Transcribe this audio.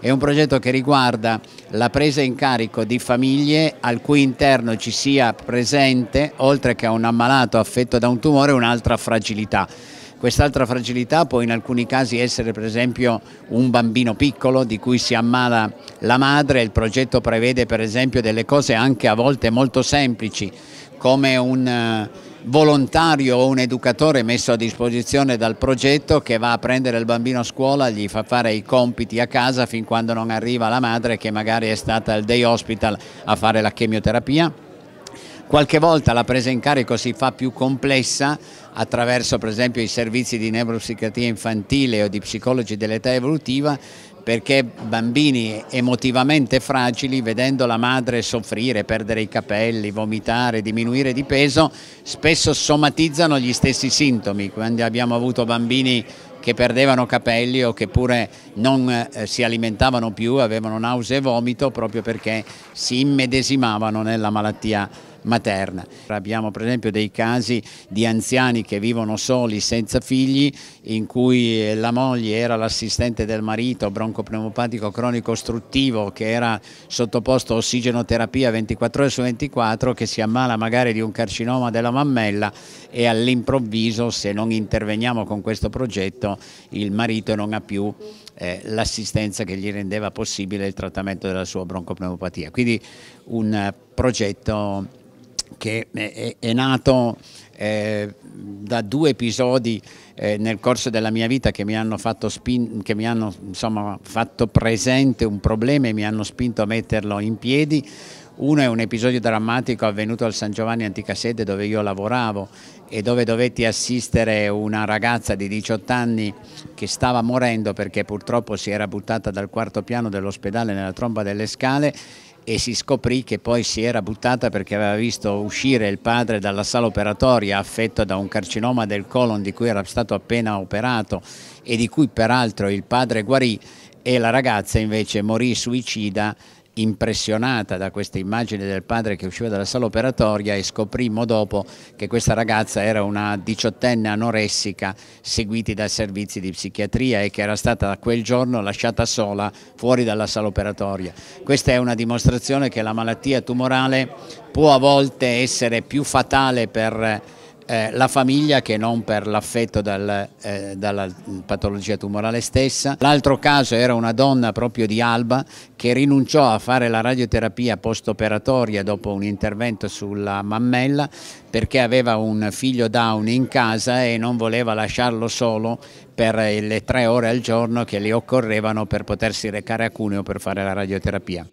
È un progetto che riguarda la presa in carico di famiglie al cui interno ci sia presente, oltre che a un ammalato affetto da un tumore, un'altra fragilità. Quest'altra fragilità può in alcuni casi essere per esempio un bambino piccolo di cui si ammala la madre, il progetto prevede per esempio delle cose anche a volte molto semplici come un eh, volontario o un educatore messo a disposizione dal progetto che va a prendere il bambino a scuola, gli fa fare i compiti a casa fin quando non arriva la madre che magari è stata al day hospital a fare la chemioterapia. Qualche volta la presa in carico si fa più complessa attraverso per esempio i servizi di neuropsichiatria infantile o di psicologi dell'età evolutiva perché bambini emotivamente fragili, vedendo la madre soffrire, perdere i capelli, vomitare, diminuire di peso, spesso somatizzano gli stessi sintomi. Quando abbiamo avuto bambini che perdevano capelli o che pure non eh, si alimentavano più, avevano nausea e vomito proprio perché si immedesimavano nella malattia materna. Abbiamo per esempio dei casi di anziani che vivono soli senza figli in cui eh, la moglie era l'assistente del marito broncopneumopatico cronico ostruttivo che era sottoposto a ossigenoterapia 24 ore su 24 che si ammala magari di un carcinoma della mammella e all'improvviso se non interveniamo con questo progetto il marito non ha più eh, l'assistenza che gli rendeva possibile il trattamento della sua broncopneumopatia. Quindi un progetto che eh, è, è nato eh, da due episodi eh, nel corso della mia vita che mi hanno, fatto, spin, che mi hanno insomma, fatto presente un problema e mi hanno spinto a metterlo in piedi. Uno è un episodio drammatico avvenuto al San Giovanni Anticassette dove io lavoravo e dove dovetti assistere una ragazza di 18 anni che stava morendo perché purtroppo si era buttata dal quarto piano dell'ospedale nella tromba delle scale e si scoprì che poi si era buttata perché aveva visto uscire il padre dalla sala operatoria affetto da un carcinoma del colon di cui era stato appena operato e di cui peraltro il padre guarì e la ragazza invece morì suicida impressionata da questa immagine del padre che usciva dalla sala operatoria e scoprimmo dopo che questa ragazza era una diciottenne anoressica seguita da servizi di psichiatria e che era stata da quel giorno lasciata sola fuori dalla sala operatoria. Questa è una dimostrazione che la malattia tumorale può a volte essere più fatale per eh, la famiglia che non per l'affetto dal, eh, dalla patologia tumorale stessa. L'altro caso era una donna proprio di Alba che rinunciò a fare la radioterapia post-operatoria dopo un intervento sulla mammella perché aveva un figlio down in casa e non voleva lasciarlo solo per eh, le tre ore al giorno che le occorrevano per potersi recare a Cuneo per fare la radioterapia.